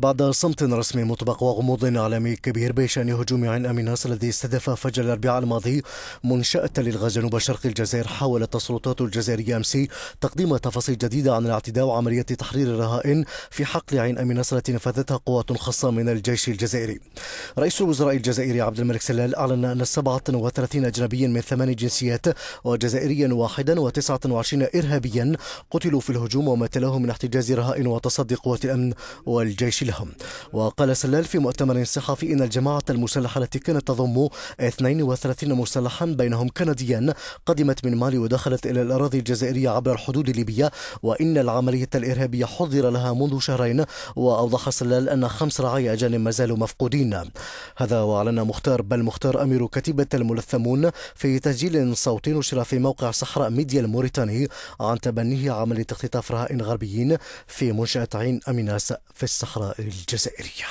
بعد صمت رسمي مطبق وغموض عالمي كبير بشأن هجوم عين أميناس الذي استهدف فجر الأربعاء الماضي منشأة للغاز جنوب شرق الجزائر حاولت السلطات الجزائرية أمس تقديم تفاصيل جديدة عن الاعتداء وعملية تحرير الرهائن في حقل عين أميناس التي نفذتها قوات خاصة من الجيش الجزائري رئيس الوزراء الجزائري عبد الملك سلال أعلن أن 37 أجنبيا من ثمان جنسيات وجزائريا واحدا و29 إرهابيا قتلوا في الهجوم وما تلاه من احتجاز رهائن وتصدي قوات الأمن والجيش لهم وقال سلال في مؤتمر صحفي إن الجماعة المسلحة التي كانت تضم 32 مسلحا بينهم كنديان قدمت من مالي ودخلت إلى الأراضي الجزائرية عبر الحدود الليبية وإن العملية الإرهابية حضر لها منذ شهرين وأوضح سلال أن خمس رعايا أجانب ما زالوا مفقودين هذا وأعلن مختار بل مختار أمير كتيبة الملثمون في تسجيل صوتي نشر في موقع صحراء ميديا الموريتاني عن تبنيه عملية اختطاف رهائن غربيين في منشأة عين أميناس في الصحراء الجزائرية